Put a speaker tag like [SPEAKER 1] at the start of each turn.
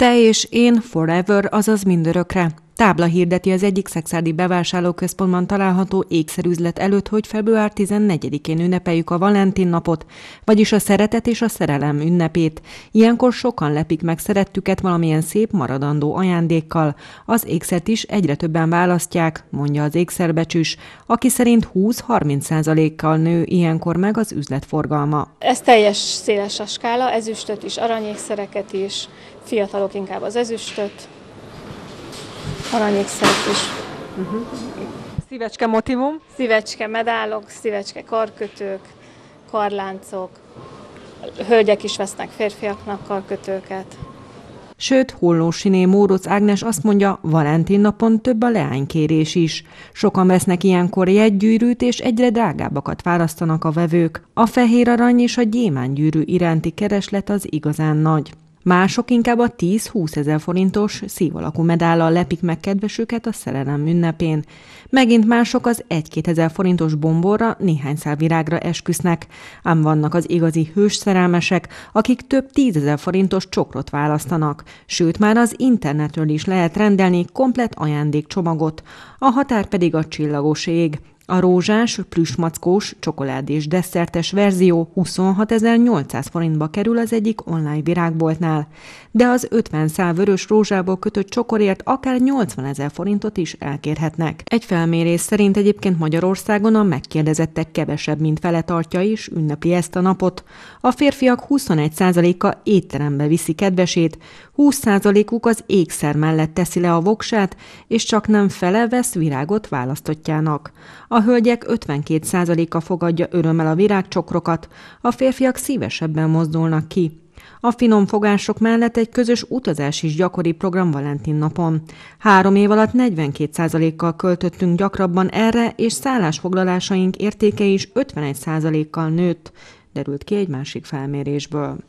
[SPEAKER 1] te és én forever, azaz mindörökre. Tábla hirdeti az egyik szexádi bevásárlóközpontban található ékszerüzlet előtt, hogy február 14-én ünnepeljük a Valentin napot, vagyis a szeretet és a szerelem ünnepét. Ilyenkor sokan lepik meg szerettüket valamilyen szép maradandó ajándékkal. Az ékszert is egyre többen választják, mondja az ékszerbecsüs, aki szerint 20-30%-kal nő ilyenkor meg az üzletforgalma.
[SPEAKER 2] Ez teljes széles a skála, ezüstöt is, aranyékszereket is, fiatalok inkább az ezüstöt, aranyékszert is. Uh-huh.
[SPEAKER 1] Szívecske motivum?
[SPEAKER 2] Szívecske medálok, szívecske karkötők, karláncok. Hölgyek is vesznek férfiaknak karkötőket.
[SPEAKER 1] Sőt, Siné Móroc Ágnes azt mondja, Valentin napon több a leánykérés is. Sokan vesznek ilyenkor jegygyűrűt, és egyre drágábbakat választanak a vevők. A fehér arany és a gyűrű iránti kereslet az igazán nagy. Mások inkább a 10-20 ezer forintos szívalakú medállal lepik meg kedvesüket a szerelem ünnepén. Megint mások az 1-2 ezer forintos bomborra néhány szál virágra esküsznek, ám vannak az igazi hős szerelmesek, akik több 10 ezer forintos csokrot választanak, sőt már az internetről is lehet rendelni komplet ajándékcsomagot, a határ pedig a csillagos ég, a rózsás, plüsmackós, csokoládés desszertes verzió 26.800 forintba kerül az egyik online virágboltnál, de az 50 szál vörös rózsából kötött csokorért akár 80 forintot is elkérhetnek. Egy felmérés szerint egyébként Magyarországon a megkérdezettek kevesebb, mint fele tartja is ünnepli ezt a napot. A férfiak 21%-a étterembe viszi kedvesét, 20%-uk az ékszer mellett teszi le a voksát, és csak nem fele vesz virágot választottjának. A a hölgyek 52%-a fogadja örömmel a virágcsokrokat, a férfiak szívesebben mozdulnak ki. A finom fogások mellett egy közös utazás is gyakori program Valentin napon. Három év alatt 42%-kal költöttünk gyakrabban erre, és szállásfoglalásaink értéke is 51%-kal nőtt, derült ki egy másik felmérésből.